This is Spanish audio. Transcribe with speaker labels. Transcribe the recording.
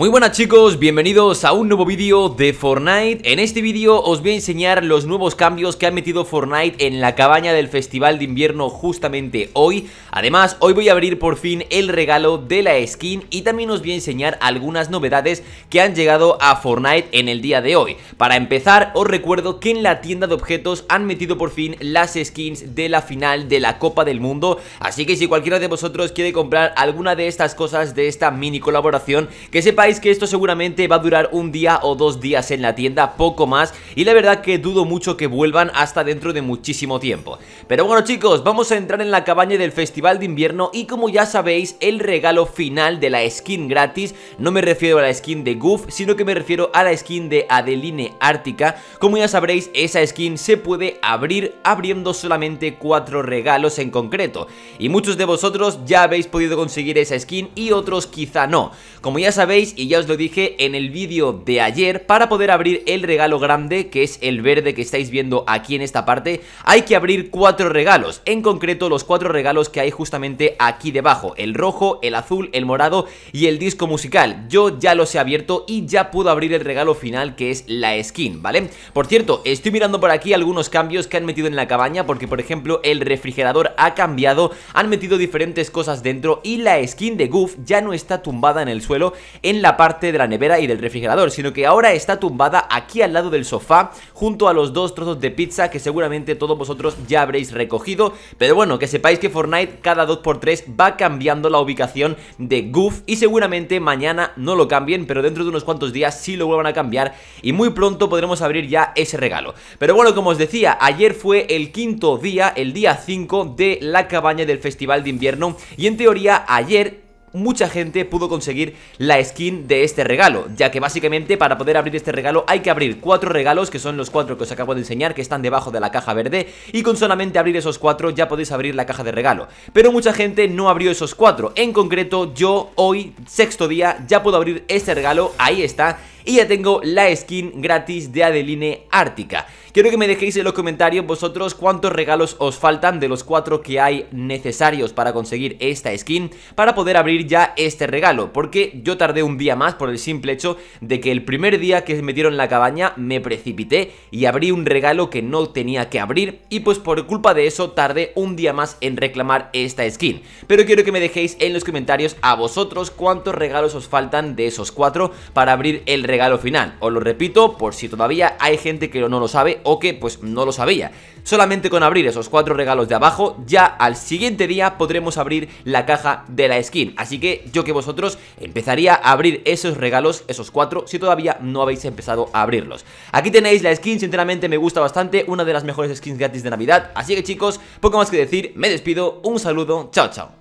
Speaker 1: Muy buenas chicos, bienvenidos a un nuevo vídeo de Fortnite En este vídeo os voy a enseñar los nuevos cambios que ha metido Fortnite en la cabaña del Festival de Invierno justamente hoy Además, hoy voy a abrir por fin el regalo de la skin y también os voy a enseñar algunas novedades que han llegado a Fortnite en el día de hoy Para empezar, os recuerdo que en la tienda de objetos han metido por fin las skins de la final de la Copa del Mundo Así que si cualquiera de vosotros quiere comprar alguna de estas cosas de esta mini colaboración, que sepáis que esto seguramente va a durar un día o dos días en la tienda, poco más Y la verdad que dudo mucho que vuelvan hasta dentro de muchísimo tiempo Pero bueno chicos, vamos a entrar en la cabaña del festival de invierno Y como ya sabéis, el regalo final de la skin gratis No me refiero a la skin de Goof, sino que me refiero a la skin de Adeline Ártica Como ya sabréis, esa skin se puede abrir abriendo solamente cuatro regalos en concreto Y muchos de vosotros ya habéis podido conseguir esa skin y otros quizá no Como ya sabéis y ya os lo dije en el vídeo de ayer, para poder abrir el regalo grande, que es el verde que estáis viendo aquí en esta parte, hay que abrir cuatro regalos, en concreto los cuatro regalos que hay justamente aquí debajo, el rojo, el azul, el morado y el disco musical. Yo ya los he abierto y ya puedo abrir el regalo final que es la skin, ¿vale? Por cierto, estoy mirando por aquí algunos cambios que han metido en la cabaña porque por ejemplo el refrigerador ha cambiado, han metido diferentes cosas dentro y la skin de Goof ya no está tumbada en el suelo en la parte de la nevera y del refrigerador, sino que ahora está tumbada aquí al lado del sofá, junto a los dos trozos de pizza que seguramente todos vosotros ya habréis recogido. Pero bueno, que sepáis que Fortnite cada 2x3 va cambiando la ubicación de Goof y seguramente mañana no lo cambien, pero dentro de unos cuantos días sí lo vuelvan a cambiar y muy pronto podremos abrir ya ese regalo. Pero bueno, como os decía, ayer fue el quinto día, el día 5 de la cabaña del Festival de Invierno y en teoría ayer mucha gente pudo conseguir la skin de este regalo Ya que básicamente para poder abrir este regalo hay que abrir cuatro regalos Que son los cuatro que os acabo de enseñar que están debajo de la caja verde Y con solamente abrir esos cuatro ya podéis abrir la caja de regalo Pero mucha gente no abrió esos cuatro En concreto yo hoy, sexto día, ya puedo abrir este regalo Ahí está y ya tengo la skin gratis de Adeline Ártica. Quiero que me dejéis en los comentarios vosotros cuántos regalos os faltan de los cuatro que hay necesarios para conseguir esta skin para poder abrir ya este regalo, porque yo tardé un día más por el simple hecho de que el primer día que se metieron en la cabaña me precipité y abrí un regalo que no tenía que abrir y pues por culpa de eso tardé un día más en reclamar esta skin. Pero quiero que me dejéis en los comentarios a vosotros cuántos regalos os faltan de esos cuatro para abrir el regalo regalo final. Os lo repito por si todavía hay gente que no lo sabe o que pues no lo sabía. Solamente con abrir esos cuatro regalos de abajo, ya al siguiente día podremos abrir la caja de la skin. Así que yo que vosotros empezaría a abrir esos regalos, esos cuatro, si todavía no habéis empezado a abrirlos. Aquí tenéis la skin, sinceramente me gusta bastante, una de las mejores skins gratis de Navidad. Así que chicos, poco más que decir, me despido, un saludo, chao chao.